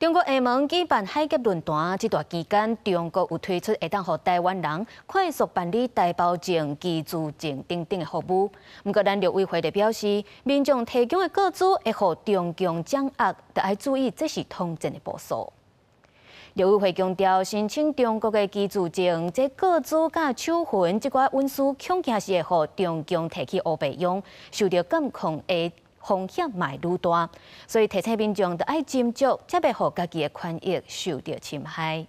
中国厦门举办海峡论坛这段时间，中国有推出会当予台湾人快速办理台胞证、居住证等等的服务。不过，咱陆委会的表示，民众提供的个资会予中共掌握，着要注意这是通证的步守。陆委会强调，申请中国的居住证，即个个资甲手痕即寡文书，恐惊是会予中共提起乌白用，受到监控的。风险嘛会越大，所以提醒民众要珍惜，才未让家己的权益受到侵害。